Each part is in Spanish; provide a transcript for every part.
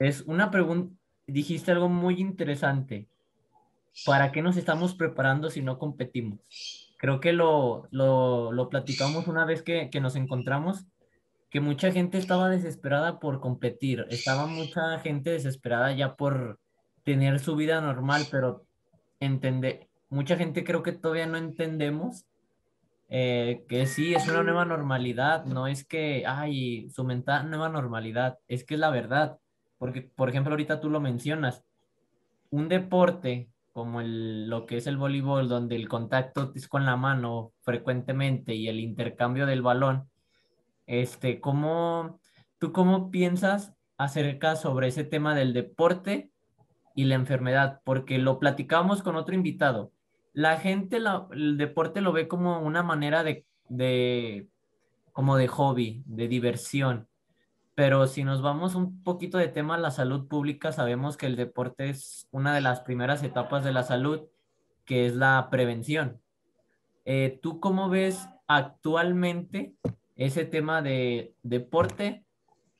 Es una pregunta, dijiste algo muy interesante. ¿Para qué nos estamos preparando si no competimos? Creo que lo, platicamos una vez que, nos encontramos, que mucha gente estaba desesperada por competir, estaba mucha gente desesperada ya por tener su vida normal, pero entender, mucha gente creo que todavía no entendemos eh, que sí, es una nueva normalidad, no es que, ay, su mental nueva normalidad, es que es la verdad. Porque, por ejemplo, ahorita tú lo mencionas, un deporte como lo que es el voleibol, donde el contacto es con la mano frecuentemente y el intercambio del balón, este, ¿cómo, ¿tú cómo piensas acerca sobre ese tema del deporte y la enfermedad? Porque lo platicamos con otro invitado. La gente, el deporte lo ve como una manera de, como de hobby, de diversión, pero si nos vamos un poquito de tema a la salud pública, sabemos que el deporte es una de las primeras etapas de la salud, que es la prevención. Eh, ¿Tú cómo ves actualmente ese tema de deporte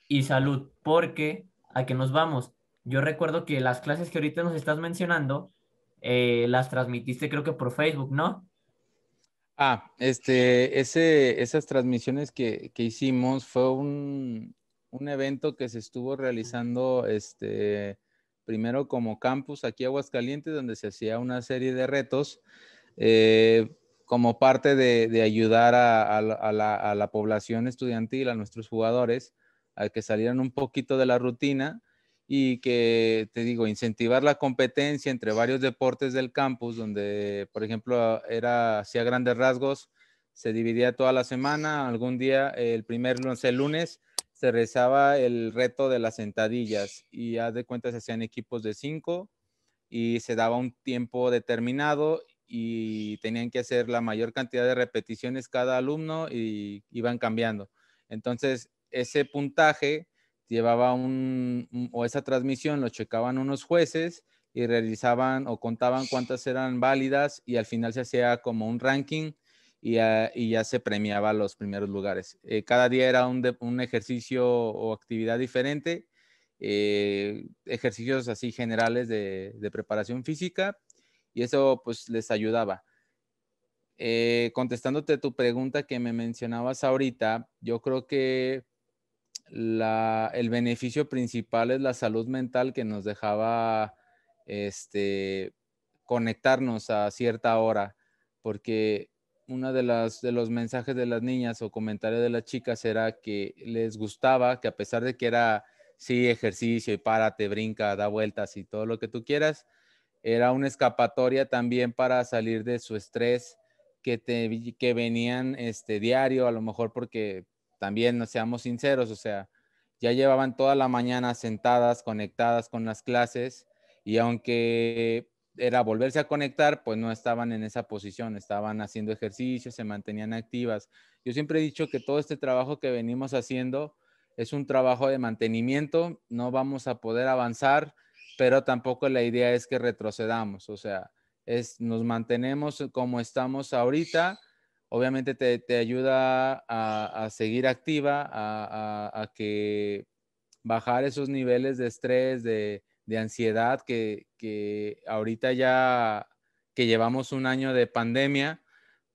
y salud? Porque, ¿a qué nos vamos? Yo recuerdo que las clases que ahorita nos estás mencionando, eh, las transmitiste creo que por Facebook, ¿no? Ah, este, ese, esas transmisiones que, que hicimos fue un, un evento que se estuvo realizando este, primero como campus aquí a Aguascalientes, donde se hacía una serie de retos eh, como parte de, ayudar a, la, población estudiantil, a nuestros jugadores, a que salieran un poquito de la rutina y que, te digo, incentivar la competencia entre varios deportes del campus, donde, por ejemplo, era, hacía grandes rasgos, se dividía toda la semana, algún día, el primer lunes, lunes, se rezaba el reto de las sentadillas y haz de cuentas se hacían equipos de cinco y se daba un tiempo determinado y tenían que hacer la mayor cantidad de repeticiones cada alumno y iban cambiando. Entonces, ese puntaje llevaba un, o esa transmisión lo checaban unos jueces y realizaban o contaban cuántas eran válidas y al final se hacía como un ranking y ya, se premiaba los primeros lugares. Eh, cada día era un, ejercicio o actividad diferente, eh, ejercicios así generales de, preparación física y eso pues les ayudaba. Eh, contestándote tu pregunta que me mencionabas ahorita, yo creo que el beneficio principal es la salud mental que nos dejaba este, conectarnos a cierta hora, porque una de las de los mensajes de las niñas o comentarios de las chicas era que les gustaba que a pesar de que era sí ejercicio y párate, brinca, da vueltas y todo lo que tú quieras, era una escapatoria también para salir de su estrés que que venían este diario, a lo mejor porque también no seamos sinceros, o sea, ya llevaban toda la mañana sentadas, conectadas con las clases y aunque era volverse a conectar, pues no estaban en esa posición, estaban haciendo ejercicios se mantenían activas. Yo siempre he dicho que todo este trabajo que venimos haciendo es un trabajo de mantenimiento, no vamos a poder avanzar, pero tampoco la idea es que retrocedamos, o sea, es, nos mantenemos como estamos ahorita, obviamente te, ayuda a, seguir activa, a, a que bajar esos niveles de estrés, de, de ansiedad que, que ahorita ya que llevamos un año de pandemia,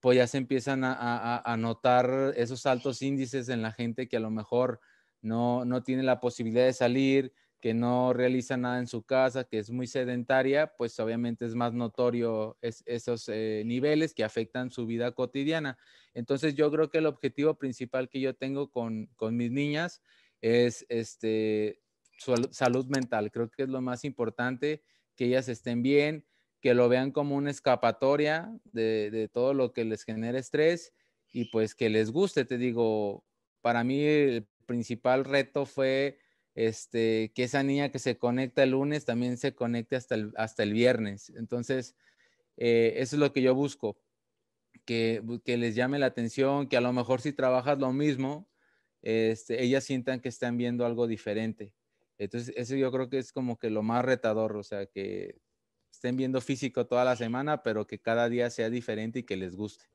pues ya se empiezan a, notar esos altos índices en la gente que a lo mejor no, no tiene la posibilidad de salir, que no realiza nada en su casa, que es muy sedentaria, pues obviamente es más notorio esos eh, niveles que afectan su vida cotidiana. Entonces yo creo que el objetivo principal que yo tengo con, con mis niñas es este, salud mental. Creo que es lo más importante, que ellas estén bien, que lo vean como una escapatoria de, todo lo que les genera estrés y pues que les guste, te digo, para mí el principal reto fue este, que esa niña que se conecta el lunes también se conecte hasta el, hasta el viernes. Entonces, eh, eso es lo que yo busco, que, les llame la atención, que a lo mejor si trabajas lo mismo, este, ellas sientan que están viendo algo diferente. Entonces, eso yo creo que es como que lo más retador, o sea, que estén viendo físico toda la semana, pero que cada día sea diferente y que les guste.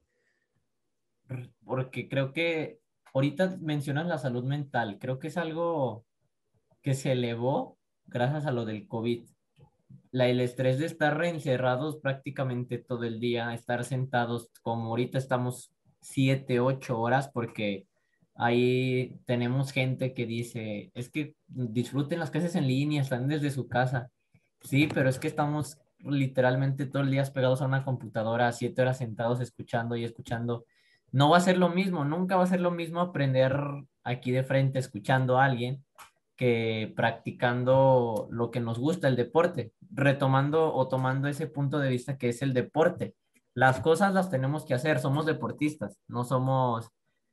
Porque creo que ahorita mencionan la salud mental, creo que es algo que se elevó gracias a lo del COVID. La, el estrés de estar reencerrados prácticamente todo el día, estar sentados como ahorita estamos siete, ocho horas porque Ahí tenemos gente que dice, es que disfruten las clases en línea, están desde su casa. Sí, pero es que estamos literalmente todos el días pegados a una computadora, siete horas sentados escuchando y escuchando. No va a ser lo mismo, nunca va a ser lo mismo aprender aquí de frente escuchando a alguien que practicando lo que nos gusta, el deporte, retomando o tomando ese punto de vista que es el deporte. Las cosas las tenemos que hacer, somos deportistas, no somos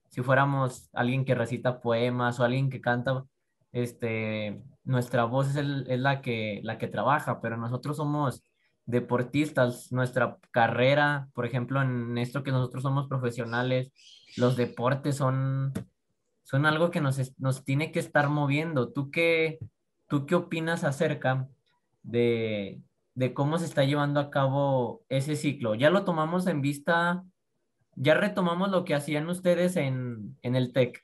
si fuéramos alguien que recita poemas o alguien que canta, este, nuestra voz es, la, que, la que trabaja, pero nosotros somos deportistas, nuestra carrera, por ejemplo, en esto que nosotros somos profesionales, los deportes son, son algo que nos, tiene que estar moviendo. ¿Tú qué, tú qué opinas acerca de, de cómo se está llevando a cabo ese ciclo? Ya lo tomamos en vista ya retomamos lo que hacían ustedes en, el TEC.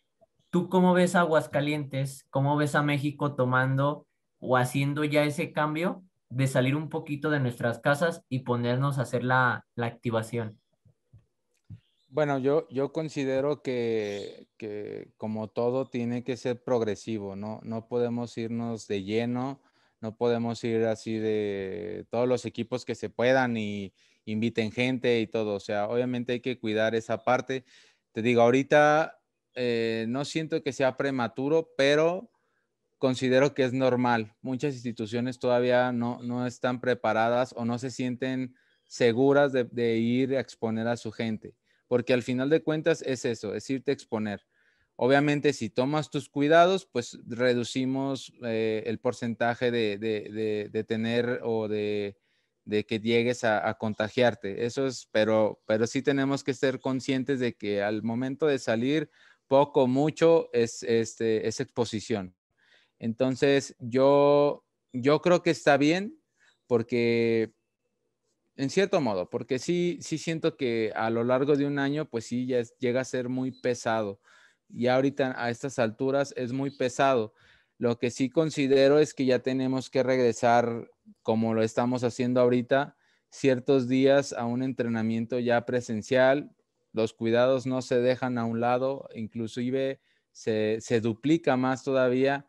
¿Tú cómo ves a Aguascalientes? ¿Cómo ves a México tomando o haciendo ya ese cambio de salir un poquito de nuestras casas y ponernos a hacer la, activación? Bueno, yo, yo considero que, que, como todo tiene que ser progresivo, ¿no? No podemos irnos de lleno, no podemos ir así de todos los equipos que se puedan y, inviten gente y todo. O sea, obviamente hay que cuidar esa parte. Te digo, ahorita eh, no siento que sea prematuro, pero considero que es normal. Muchas instituciones todavía no, no están preparadas o no se sienten seguras de, ir a exponer a su gente, porque al final de cuentas es eso, es irte a exponer. Obviamente, si tomas tus cuidados, pues reducimos eh, el porcentaje de tener o de de que llegues a, contagiarte. Eso es, pero, pero sí tenemos que ser conscientes de que al momento de salir, poco, mucho, es, este, es exposición. Entonces, yo, yo creo que está bien porque, en cierto modo, porque sí, sí siento que a lo largo de un año, pues sí, ya llega a ser muy pesado. Y ahorita a estas alturas es muy pesado. Lo que sí considero es que ya tenemos que regresar, como lo estamos haciendo ahorita, ciertos días a un entrenamiento ya presencial. Los cuidados no se dejan a un lado, inclusive se, duplica más todavía.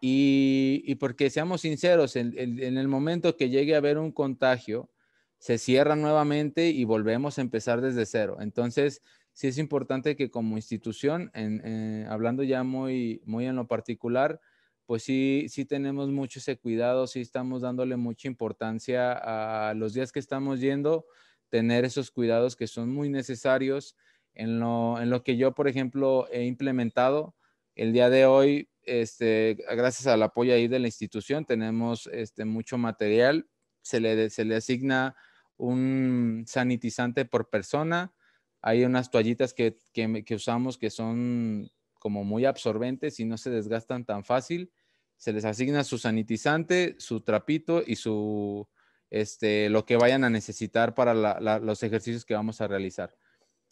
Y, porque seamos sinceros, en, el momento que llegue a haber un contagio, se cierra nuevamente y volvemos a empezar desde cero. Entonces, sí es importante que como institución, eh, hablando ya muy en lo particular, pues sí, sí tenemos mucho ese cuidado, sí estamos dándole mucha importancia a los días que estamos yendo, tener esos cuidados que son muy necesarios. En lo, que yo, por ejemplo, he implementado, el día de hoy, este, gracias al apoyo ahí de la institución, tenemos este, mucho material, se le, se le asigna un sanitizante por persona, hay unas toallitas que, que, que usamos que son como muy absorbentes y no se desgastan tan fácil. Se les asigna su sanitizante, su trapito y su, este, lo que vayan a necesitar para los ejercicios que vamos a realizar.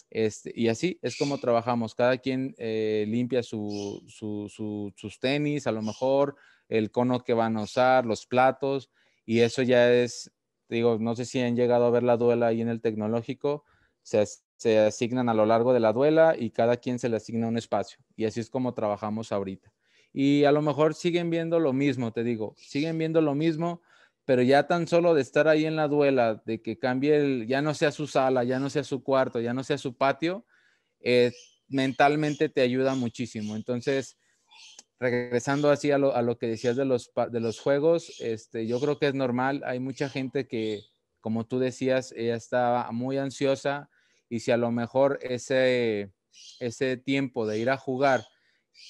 Este, y así es como trabajamos. Cada quien eh, limpia su, sus tenis, a lo mejor el cono que van a usar, los platos, y eso ya es, digo, no sé si han llegado a ver la duela ahí en el tecnológico, se, se asignan a lo largo de la duela y cada quien se le asigna un espacio. Y así es como trabajamos ahorita. Y a lo mejor siguen viendo lo mismo, te digo, siguen viendo lo mismo, pero ya tan solo de estar ahí en la duela, de que cambie, el, ya no sea su sala, ya no sea su cuarto, ya no sea su patio, eh, mentalmente te ayuda muchísimo. Entonces, regresando así a lo, que decías de los, de los juegos, este, yo creo que es normal, hay mucha gente que, como tú decías, ella estaba muy ansiosa, y si a lo mejor ese, tiempo de ir a jugar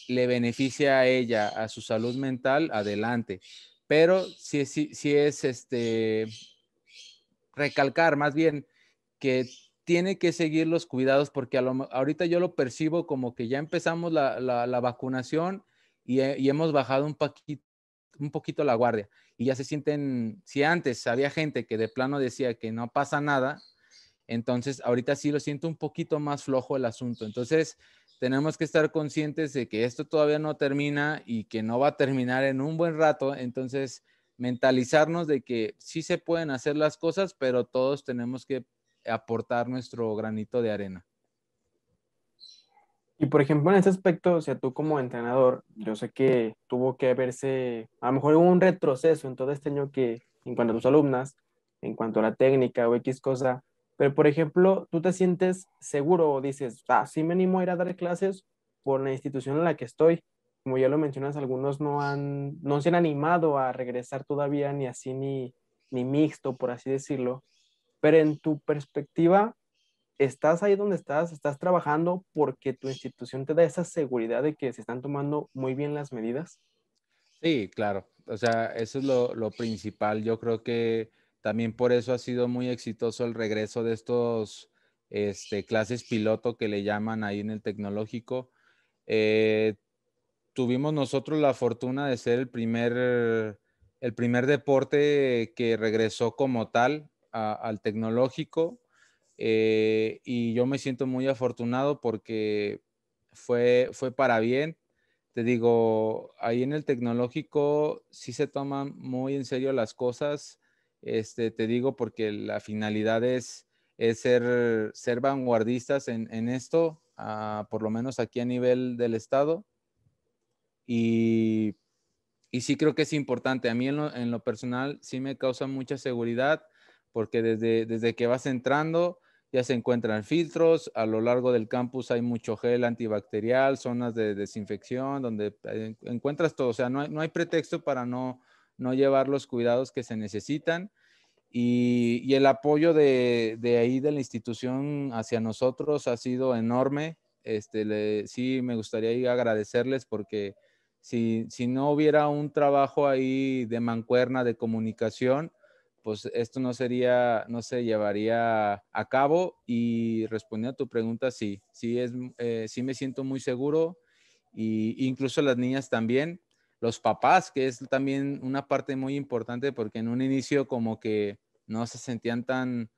le beneficia a ella, a su salud mental, adelante. Pero si, es este, recalcar más bien que tiene que seguir los cuidados porque ahorita yo lo percibo como que ya empezamos la, vacunación y, y, hemos bajado un un poquito la guardia y ya se sienten, si antes había gente que de plano decía que no pasa nada, entonces, ahorita sí lo siento un poquito más flojo el asunto. Entonces, tenemos que estar conscientes de que esto todavía no termina y que no va a terminar en un buen rato. Entonces, mentalizarnos de que sí se pueden hacer las cosas, pero todos tenemos que aportar nuestro granito de arena. Y por ejemplo, en ese aspecto, o sea, tú como entrenador, yo sé que tuvo que verse, a lo mejor hubo un retroceso en todo este año que, en cuanto a tus alumnas, en cuanto a la técnica o X cosa, pero, por ejemplo, tú te sientes seguro o dices, ah, sí me animo a ir a dar clases por la institución en la que estoy. Como ya lo mencionas, algunos no, han, no se han animado a regresar todavía ni así ni, ni mixto, por así decirlo. Pero en tu perspectiva, estás ahí donde estás, estás trabajando porque tu institución te da esa seguridad de que se están tomando muy bien las medidas. Sí, claro. O sea, eso es lo principal. Yo creo que también por eso ha sido muy exitoso el regreso de estos este, clases piloto que le llaman ahí en el tecnológico. Eh, tuvimos nosotros la fortuna de ser el primer, deporte que regresó como tal al tecnológico. Eh, y yo me siento muy afortunado porque fue, fue para bien. Te digo, ahí en el tecnológico sí se toman muy en serio las cosas. Este, te digo porque la finalidad es, ser, ser vanguardistas en, esto, ah, por lo menos aquí a nivel del Estado. Y, y sí creo que es importante. A mí en lo, personal sí me causa mucha seguridad porque desde, que vas entrando ya se encuentran filtros, a lo largo del campus hay mucho gel antibacterial, zonas de desinfección, donde eh, encuentras todo, o sea, no hay pretexto para no, no llevar los cuidados que se necesitan y, el apoyo de, ahí de la institución hacia nosotros ha sido enorme. Este, sí, me gustaría agradecerles porque si, no hubiera un trabajo ahí de mancuerna, de comunicación, pues esto no sería, no se llevaría a cabo. Y respondiendo a tu pregunta, sí, sí, es, eh, sí me siento muy seguro. Y incluso las niñas también, los papás, que es también una parte muy importante porque en un inicio como que no se sentían tan,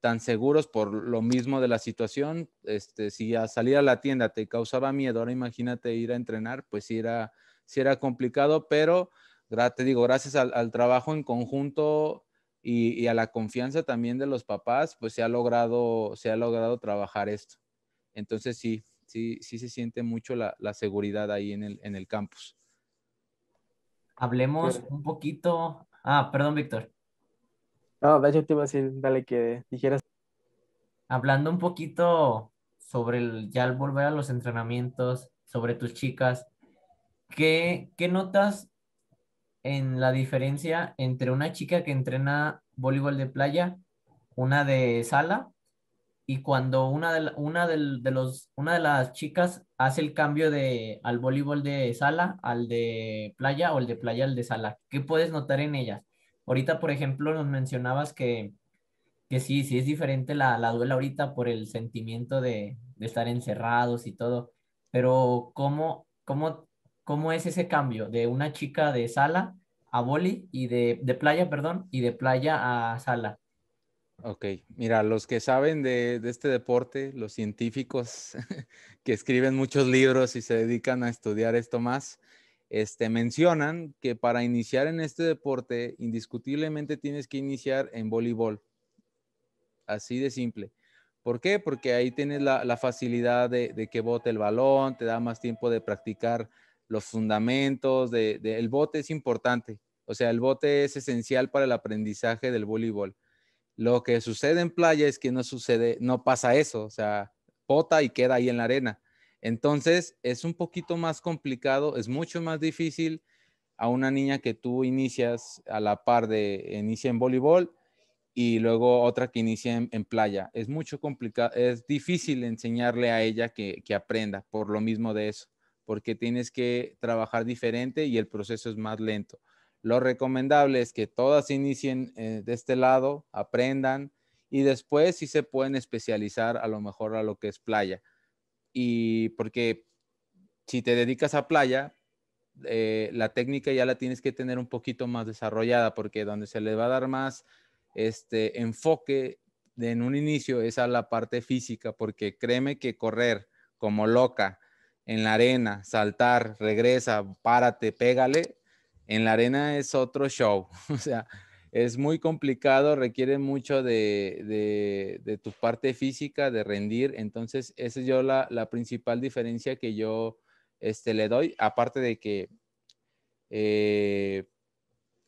tan seguros por lo mismo de la situación. Este, si a salir a la tienda te causaba miedo, ahora imagínate ir a entrenar, pues sí era, era complicado, pero te digo, gracias al, trabajo en conjunto y, a la confianza también de los papás, pues se ha logrado, se ha logrado trabajar esto. Entonces sí, sí, sí se siente mucho la, seguridad ahí en el, en el campus. Hablemos un poquito. Ah, perdón, Víctor. No, te iba a decir, dale que dijeras. Hablando un poquito sobre el, ya al volver a los entrenamientos, sobre tus chicas, ¿qué, qué notas en la diferencia entre una chica que entrena voleibol de playa, una de sala y cuando una de, una, los, una de las chicas hace el cambio de, al voleibol de sala, al de playa o el de playa al de sala, ¿qué puedes notar en ellas? Ahorita, por ejemplo, nos mencionabas que, que sí, sí es diferente la, duela ahorita por el sentimiento de, estar encerrados y todo, pero ¿cómo, cómo, cómo es ese cambio de una chica de sala a boli y de, de playa, perdón, y de playa a sala? Ok, mira, los que saben de, este deporte, los científicos que escriben muchos libros y se dedican a estudiar esto más, este, mencionan que para iniciar en este deporte, indiscutiblemente tienes que iniciar en voleibol. Así de simple. ¿Por qué? Porque ahí tienes la, facilidad de, de, que bote el balón, te da más tiempo de practicar los fundamentos, de, el bote es importante. O sea, el bote es esencial para el aprendizaje del voleibol lo que sucede en playa es que no sucede, no pasa eso, o sea, pota y queda ahí en la arena. Entonces es un poquito más complicado, es mucho más difícil a una niña que tú inicias a la par de inicia en voleibol y luego otra que inicia en, playa. Es mucho complicado, es difícil enseñarle a ella que, aprenda por lo mismo de eso, porque tienes que trabajar diferente y el proceso es más lento. Lo recomendable es que todas inicien eh, de este lado, aprendan y después si se pueden especializar a lo mejor a lo que es playa. Y porque si te dedicas a playa, eh, la técnica ya la tienes que tener un poquito más desarrollada porque donde se le va a dar más este enfoque en un inicio es a la parte física porque créeme que correr como loca en la arena, saltar, regresa, párate, pégale, en la arena es otro show, o sea, es muy complicado, requiere mucho de, de, tu parte física, de rendir. Entonces, esa es yo la, la principal diferencia que yo este, le doy, aparte de que eh,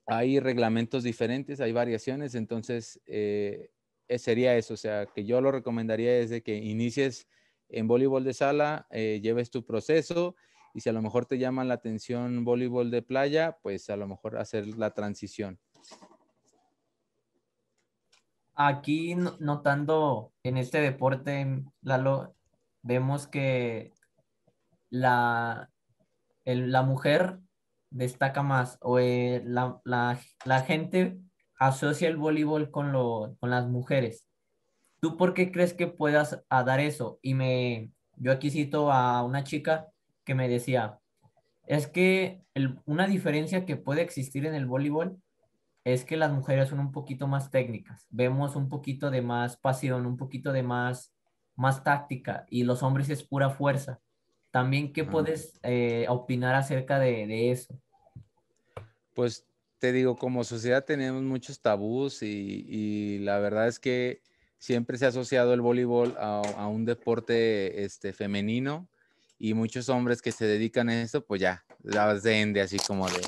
hay reglamentos diferentes, hay variaciones, entonces eh, eh, sería eso, o sea, que yo lo recomendaría desde que inicies en voleibol de sala, lleves tu proceso y si a lo mejor te llama la atención voleibol de playa, pues a lo mejor hacer la transición. Aquí notando en este deporte, Lalo, vemos que la, la mujer destaca más o eh, la, gente asocia el voleibol con, las mujeres. ¿Tú por qué crees que puedas dar eso? Y me, yo aquí cito a una chica que me decía, es que una diferencia que puede existir en el voleibol es que las mujeres son un poquito más técnicas, vemos un poquito de más pasión, un poquito de más, más táctica y los hombres es pura fuerza. También, ¿qué ah. puedes eh, opinar acerca de, eso? Pues te digo, como sociedad tenemos muchos tabús y, la verdad es que siempre se ha asociado el voleibol a, a un deporte este, femenino y muchos hombres que se dedican a eso, pues ya, las de así como de,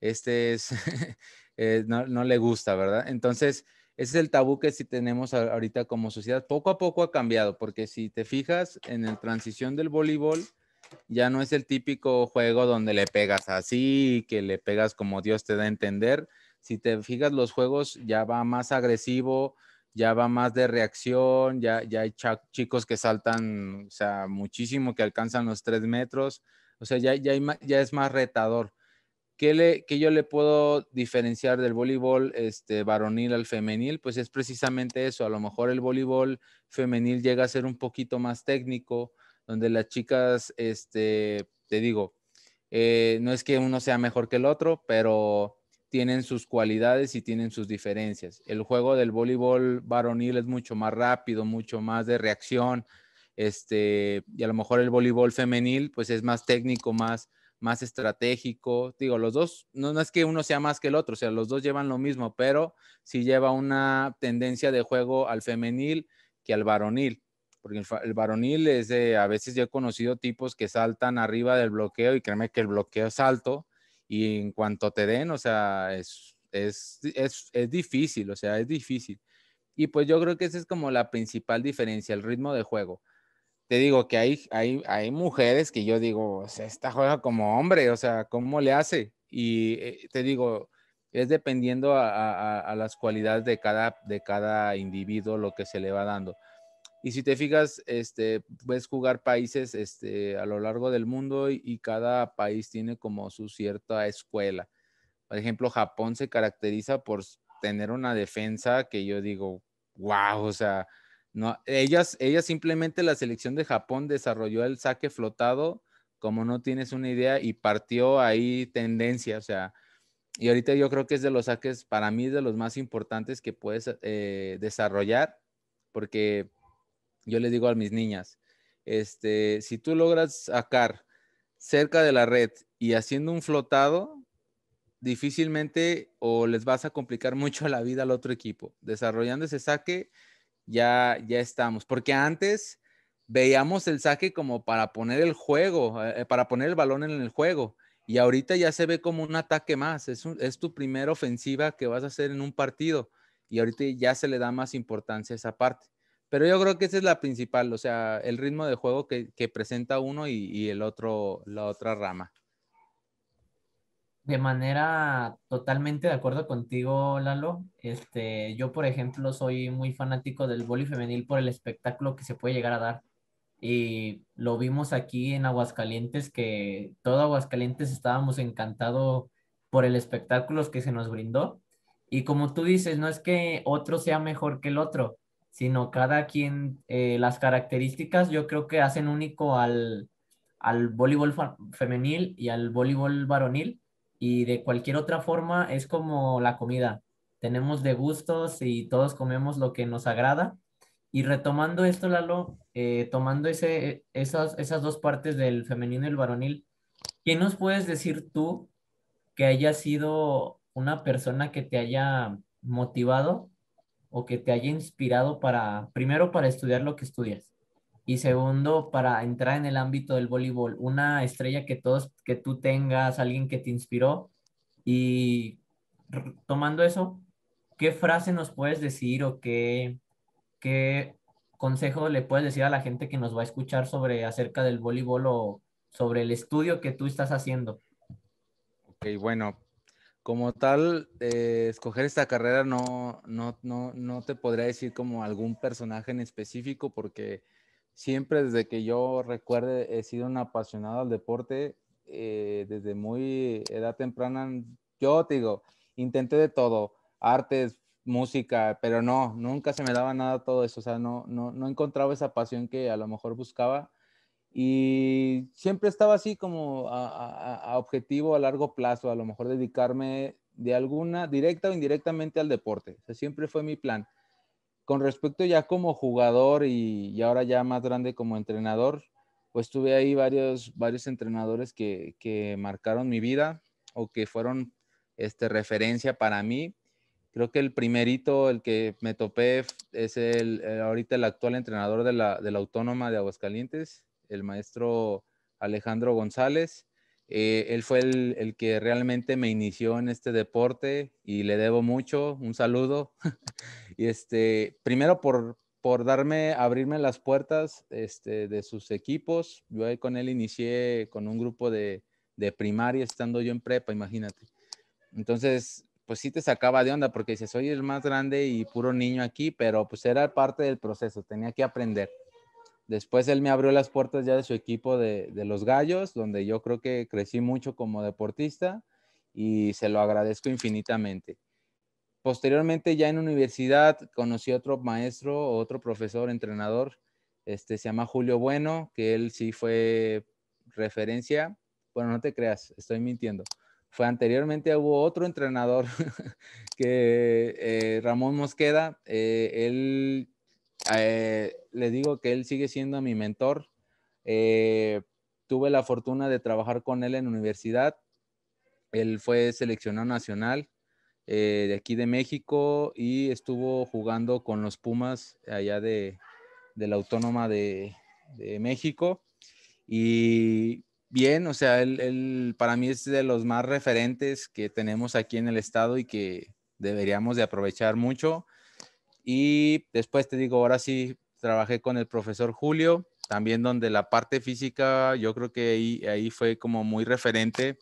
este es, eh, no, no, le gusta, ¿verdad? Entonces, ese es el tabú que sí tenemos ahorita como sociedad. Poco a poco ha cambiado, porque si te fijas en la transición del voleibol, ya no es el típico juego donde le pegas así, que le pegas como Dios te da a entender. Si te fijas, los juegos ya va más agresivo, ya va más de reacción, ya, ya hay chicos que saltan, o sea, muchísimo, que alcanzan los tres metros, o sea, ya, ya, es más retador. ¿Qué, le, yo le puedo diferenciar del voleibol este, varonil al femenil? Pues es precisamente eso, a lo mejor el voleibol femenil llega a ser un poquito más técnico, donde las chicas, este, te digo, eh, no es que uno sea mejor que el otro, pero tienen sus cualidades y tienen sus diferencias. El juego del voleibol varonil es mucho más rápido, mucho más de reacción, este, y a lo mejor el voleibol femenil pues es más técnico, más, más estratégico. Digo, los dos, no, es que uno sea más que el otro, o sea, los dos llevan lo mismo, pero sí lleva una tendencia de juego al femenil que al varonil, porque el, varonil es de, a veces yo he conocido tipos que saltan arriba del bloqueo y créeme que el bloqueo es alto, y en cuanto te den, o sea, es, es, es, difícil, o sea, es difícil. Y pues yo creo que esa es como la principal diferencia, el ritmo de juego. Te digo que hay, mujeres que yo digo, o sea, esta juega como hombre, o sea, ¿cómo le hace? Y eh, te digo, es dependiendo a, a, las cualidades de cada, de cada individuo lo que se le va dando. Y si te fijas, este, puedes jugar países este, a lo largo del mundo y, cada país tiene como su cierta escuela. Por ejemplo, Japón se caracteriza por tener una defensa que yo digo, wow, o sea, no, ellas, ellas simplemente la selección de Japón desarrolló el saque flotado como no tienes una idea y partió ahí tendencia, o sea, y ahorita yo creo que es de los saques para mí de los más importantes que puedes eh, desarrollar porque yo les digo a mis niñas, este, si tú logras sacar cerca de la red y haciendo un flotado, difícilmente o les vas a complicar mucho la vida al otro equipo. Desarrollando ese saque, ya, ya estamos. Porque antes veíamos el saque como para poner el juego, eh, para poner el balón en el juego. Y ahorita ya se ve como un ataque más. Es, es tu primera ofensiva que vas a hacer en un partido. Y ahorita ya se le da más importancia a esa parte. Pero yo creo que esa es la principal, o sea, el ritmo de juego que, presenta uno y, el otro, la otra rama. De manera totalmente de acuerdo contigo, Lalo. Este, yo, por ejemplo, soy muy fanático del boli femenil por el espectáculo que se puede llegar a dar. Y lo vimos aquí en Aguascalientes, que todo Aguascalientes estábamos encantados por el espectáculo que se nos brindó. Y como tú dices, no es que otro sea mejor que el otro, sino cada quien, eh, las características yo creo que hacen único al, al voleibol femenil y al voleibol varonil y de cualquier otra forma es como la comida. Tenemos de gustos y todos comemos lo que nos agrada. Y retomando esto, Lalo, eh, tomando ese, esas, esas dos partes del femenino y el varonil, ¿qué nos puedes decir tú que haya sido una persona que te haya motivado o que te haya inspirado para, primero, para estudiar lo que estudias y segundo, para entrar en el ámbito del voleibol? Una estrella que, todos, que tú tengas, alguien que te inspiró y tomando eso, ¿qué frase nos puedes decir o qué, qué consejo le puedes decir a la gente que nos va a escuchar sobre acerca del voleibol o sobre el estudio que tú estás haciendo? Ok, bueno, como tal, eh, escoger esta carrera no, no, no, no te podría decir como algún personaje en específico, porque siempre desde que yo recuerde he sido un apasionado al deporte, eh, desde muy edad temprana, yo digo, intenté de todo, artes, música, pero no, nunca se me daba nada todo eso, o sea, no, no, no encontraba esa pasión que a lo mejor buscaba y siempre estaba así como a, objetivo a largo plazo, a lo mejor dedicarme de alguna, directa o indirectamente al deporte. siempre fue mi plan. Con respecto ya como jugador y, ahora ya más grande como entrenador, pues tuve ahí varios, varios entrenadores que, marcaron mi vida o que fueron este, referencia para mí. Creo que el primerito, el que me topé, es el, ahorita el actual entrenador de de la Autónoma de Aguascalientes, el maestro Alejandro González. Eh, él fue el, que realmente me inició en este deporte y le debo mucho. Un saludo. y este, primero por, por darme, abrirme las puertas este, de sus equipos. Yo ahí con él inicié con un grupo de, de primaria estando yo en prepa, imagínate. Entonces, pues sí te sacaba de onda porque dices, soy el más grande y puro niño aquí, pero pues era parte del proceso, tenía que aprender. Después él me abrió las puertas ya de su equipo de, los Gallos, donde yo creo que crecí mucho como deportista y se lo agradezco infinitamente. Posteriormente ya en universidad conocí otro maestro, otro profesor, entrenador, este se llama Julio Bueno, que él sí fue referencia. Bueno, no te creas, estoy mintiendo. Fue anteriormente hubo otro entrenador que eh, Ramón Mosqueda, eh, él eh, le digo que él sigue siendo mi mentor. Eh, tuve la fortuna de trabajar con él en universidad. Él fue seleccionado nacional eh, de aquí de México y estuvo jugando con los Pumas allá de, la Autónoma de, México. Y bien, o sea, él, él para mí es de los más referentes que tenemos aquí en el estado y que deberíamos de aprovechar mucho. Y después te digo, ahora sí, trabajé con el profesor Julio, también donde la parte física, yo creo que ahí, fue como muy referente.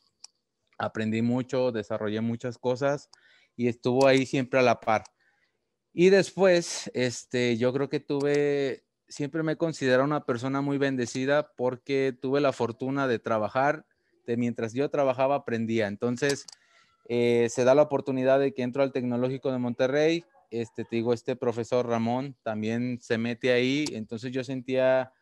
Aprendí mucho, desarrollé muchas cosas y estuvo ahí siempre a la par. Y después, este, yo creo que tuve, siempre me considero una persona muy bendecida porque tuve la fortuna de trabajar, de mientras yo trabajaba aprendía. Entonces, eh, se da la oportunidad de que entro al Tecnológico de Monterrey, este, te digo, este profesor Ramón también se mete ahí, entonces yo sentía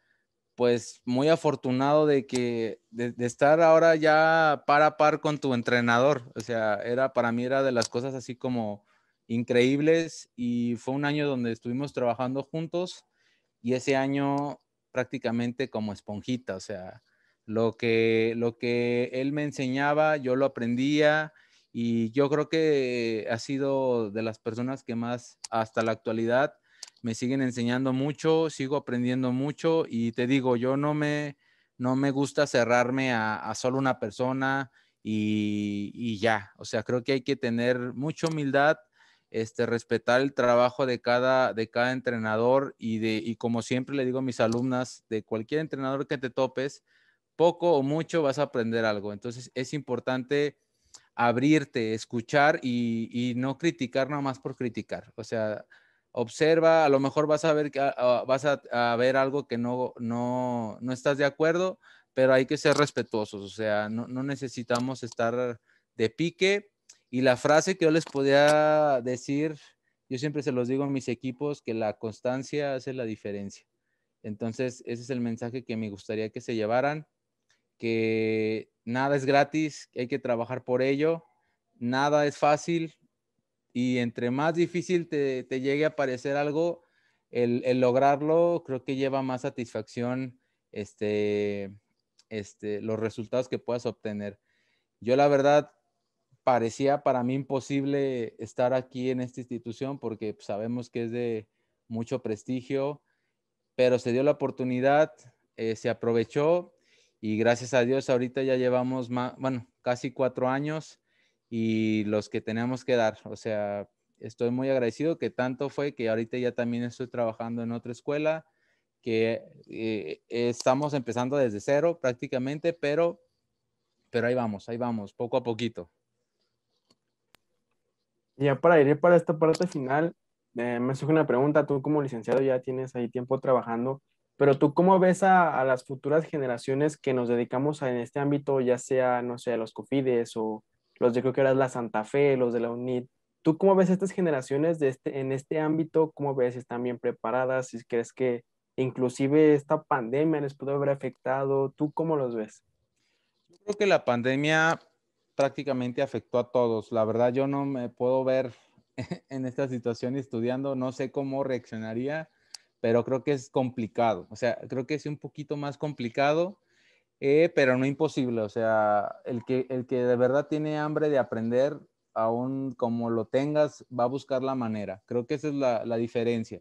pues muy afortunado de que de, estar ahora ya par a par con tu entrenador, o sea, era para mí era de las cosas así como increíbles y fue un año donde estuvimos trabajando juntos y ese año prácticamente como esponjita, o sea, lo que él me enseñaba, yo lo aprendía, y yo creo que ha sido de las personas que más hasta la actualidad me siguen enseñando mucho, sigo aprendiendo mucho y te digo, yo no me, no me gusta cerrarme a, solo una persona y, ya, o sea, creo que hay que tener mucha humildad, este, respetar el trabajo de cada, de cada entrenador y, de, y como siempre le digo a mis alumnas, de cualquier entrenador que te topes, poco o mucho vas a aprender algo, entonces es importante abrirte, escuchar y, no criticar nada más por criticar. O sea, observa, a lo mejor vas a ver, ah, ah, vas a, ver algo que no, no, estás de acuerdo, pero hay que ser respetuosos, o sea, no, no, necesitamos estar de pique. Y la frase que yo les podía decir, yo siempre se los digo a mis equipos, que la constancia hace la diferencia. Entonces, ese es el mensaje que me gustaría que se llevaran que nada es gratis, hay que trabajar por ello, nada es fácil y entre más difícil te, llegue a parecer algo, el, lograrlo creo que lleva más satisfacción este, este, los resultados que puedas obtener. Yo la verdad parecía para mí imposible estar aquí en esta institución porque pues, sabemos que es de mucho prestigio, pero se dio la oportunidad, eh, se aprovechó y gracias a Dios, ahorita ya llevamos, bueno, casi cuatro años y los que tenemos que dar. O sea, estoy muy agradecido que tanto fue que ahorita ya también estoy trabajando en otra escuela, que eh, estamos empezando desde cero prácticamente, pero, pero ahí vamos, ahí vamos, poco a poquito. Ya para ir para esta parte final, eh, me surge una pregunta, tú como licenciado ya tienes ahí tiempo trabajando, pero tú cómo ves a, a, las futuras generaciones que nos dedicamos en este ámbito, ya sea, no sé, los COFIDES o los, de, creo que era la Santa Fe, los de la UNID. ¿Tú cómo ves a estas generaciones de este, en este ámbito? ¿Cómo ves? si ¿Están bien preparadas? Si crees que inclusive esta pandemia les pudo haber afectado, ¿tú cómo los ves? Yo creo que la pandemia prácticamente afectó a todos. La verdad, yo no me puedo ver en esta situación estudiando, no sé cómo reaccionaría pero creo que es complicado, o sea, creo que es un poquito más complicado, eh, pero no imposible, o sea, el que, el que de verdad tiene hambre de aprender, aún como lo tengas, va a buscar la manera, creo que esa es la, la diferencia.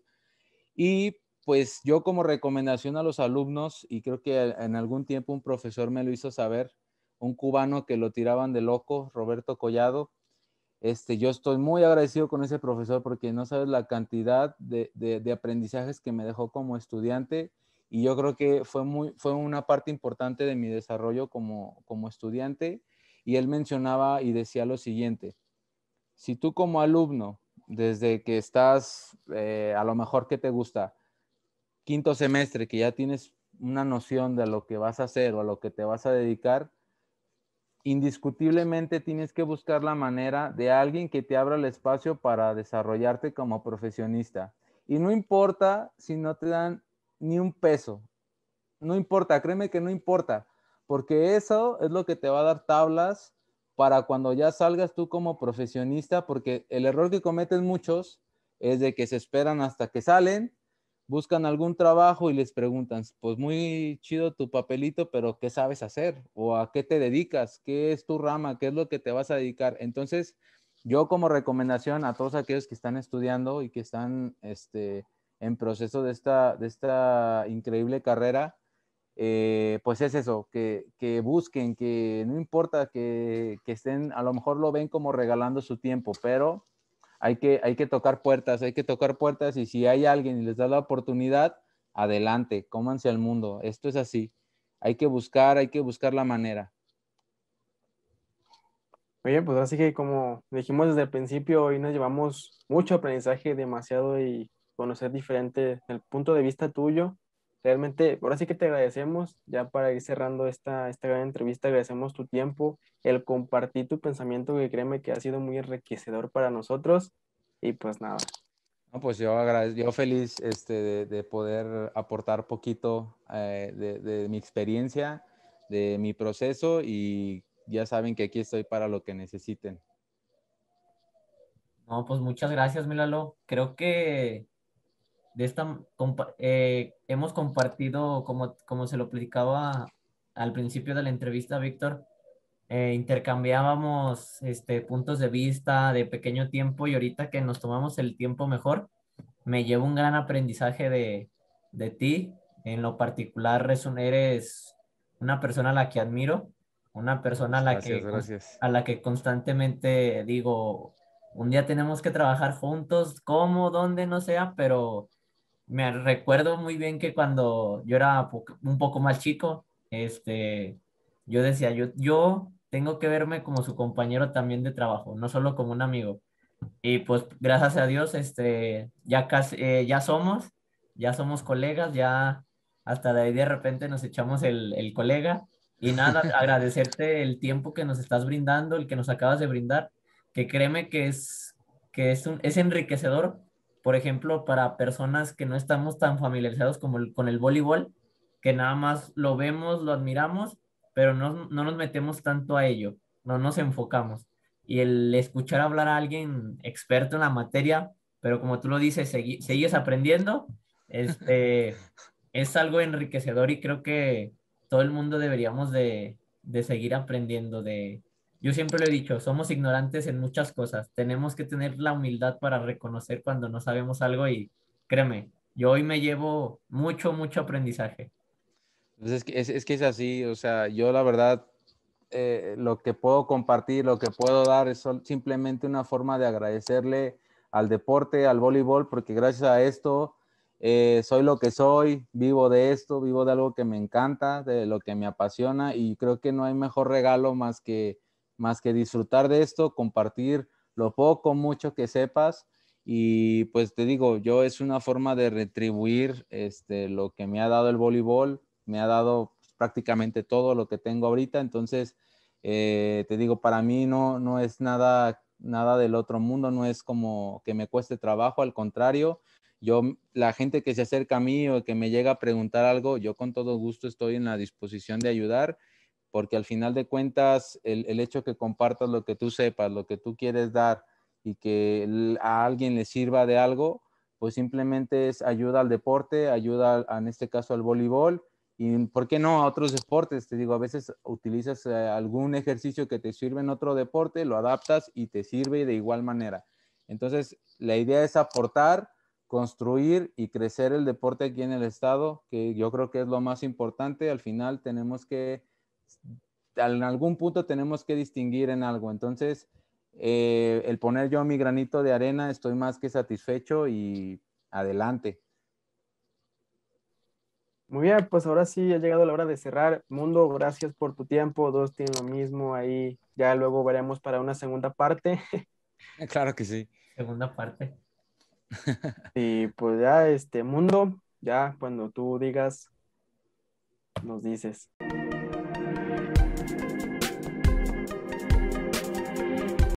Y pues yo como recomendación a los alumnos, y creo que en algún tiempo un profesor me lo hizo saber, un cubano que lo tiraban de loco, Roberto Collado, este, yo estoy muy agradecido con ese profesor porque no sabes la cantidad de, aprendizajes que me dejó como estudiante y yo creo que fue, una parte importante de mi desarrollo como, estudiante. Y él mencionaba y decía lo siguiente, si tú como alumno, desde que estás, eh, a lo mejor que te gusta, quinto semestre, que ya tienes una noción de lo que vas a hacer o a lo que te vas a dedicar, indiscutiblemente tienes que buscar la manera de alguien que te abra el espacio para desarrollarte como profesionista. Y no importa si no te dan ni un peso. No importa, créeme que no importa, porque eso es lo que te va a dar tablas para cuando ya salgas tú como profesionista, porque el error que cometen muchos es de que se esperan hasta que salen buscan algún trabajo y les preguntan, pues muy chido tu papelito, pero ¿qué sabes hacer? ¿O a qué te dedicas? ¿Qué es tu rama? ¿Qué es lo que te vas a dedicar? Entonces, yo como recomendación a todos aquellos que están estudiando y que están este, en proceso de esta, de esta increíble carrera, eh, pues es eso, que, busquen, que no importa que, que estén, a lo mejor lo ven como regalando su tiempo, pero hay que, hay que tocar puertas, hay que tocar puertas y si hay alguien y les da la oportunidad, adelante, cómanse al mundo. Esto es así. Hay que buscar, hay que buscar la manera. Oye, pues así que como dijimos desde el principio, hoy nos llevamos mucho aprendizaje, demasiado y conocer diferente el punto de vista tuyo realmente, ahora sí que te agradecemos, ya para ir cerrando esta, esta gran entrevista, agradecemos tu tiempo, el compartir tu pensamiento, que créeme que ha sido muy enriquecedor para nosotros. Y pues nada. pues yo, yo feliz este, de, poder aportar poquito eh, de, de mi experiencia, de mi proceso y ya saben que aquí estoy para lo que necesiten. No, pues muchas gracias, Milalo. Creo que de esta, eh, hemos compartido, como, como se lo platicaba al principio de la entrevista, Víctor, eh, intercambiábamos este, puntos de vista de pequeño tiempo y ahorita que nos tomamos el tiempo mejor, me llevo un gran aprendizaje de, de ti. En lo particular, eres una persona a la que admiro, una persona a la, que, a la que constantemente digo, un día tenemos que trabajar juntos, cómo, dónde, no sea, pero me recuerdo muy bien que cuando yo era un poco más chico, este, yo decía, yo, yo tengo que verme como su compañero también de trabajo, no solo como un amigo. Y pues gracias a Dios, este, ya, casi, eh, ya somos, ya somos colegas, ya hasta de ahí de repente nos echamos el, el colega. Y nada, agradecerte el tiempo que nos estás brindando, el que nos acabas de brindar, que créeme que es, que es, un, es enriquecedor por ejemplo, para personas que no estamos tan familiarizados como con el voleibol, que nada más lo vemos, lo admiramos, pero no, nos metemos tanto a ello, no nos enfocamos. Y el escuchar hablar a alguien experto en la materia, pero como tú lo dices, sigues aprendiendo, este, es algo enriquecedor y creo que todo el mundo deberíamos de, de seguir aprendiendo de, yo siempre lo he dicho, somos ignorantes en muchas cosas. Tenemos que tener la humildad para reconocer cuando no sabemos algo y créeme, yo hoy me llevo mucho, mucho aprendizaje. Pues es, que, es, que es así, o sea, yo la verdad, eh, lo que puedo compartir, lo que puedo dar es simplemente una forma de agradecerle al deporte, al voleibol, porque gracias a esto eh, soy lo que soy, vivo de esto, vivo de algo que me encanta, de lo que me apasiona y creo que no hay mejor regalo más que más que disfrutar de esto, compartir lo poco, mucho que sepas. Y pues te digo, yo es una forma de retribuir este, lo que me ha dado el voleibol, me ha dado pues, prácticamente todo lo que tengo ahorita. Entonces, eh, te digo, para mí no, no es nada, nada del otro mundo, no es como que me cueste trabajo, al contrario, yo, la gente que se acerca a mí o que me llega a preguntar algo, yo con todo gusto estoy en la disposición de ayudar porque al final de cuentas el, el hecho que compartas lo que tú sepas, lo que tú quieres dar y que a alguien le sirva de algo, pues simplemente es ayuda al deporte, ayuda en este caso al voleibol y por qué no a otros deportes. Te digo, a veces utilizas eh, algún ejercicio que te sirve en otro deporte, lo adaptas y te sirve de igual manera. Entonces, la idea es aportar, construir y crecer el deporte aquí en el estado, que yo creo que es lo más importante. Al final tenemos que en algún punto tenemos que distinguir en algo. Entonces, eh, el poner yo mi granito de arena, estoy más que satisfecho y adelante. Muy bien, pues ahora sí ha llegado la hora de cerrar. Mundo, gracias por tu tiempo. Dos tienen lo mismo ahí. Ya luego veremos para una segunda parte. Claro que sí. Segunda parte. Y pues ya, este mundo, ya cuando tú digas, nos dices.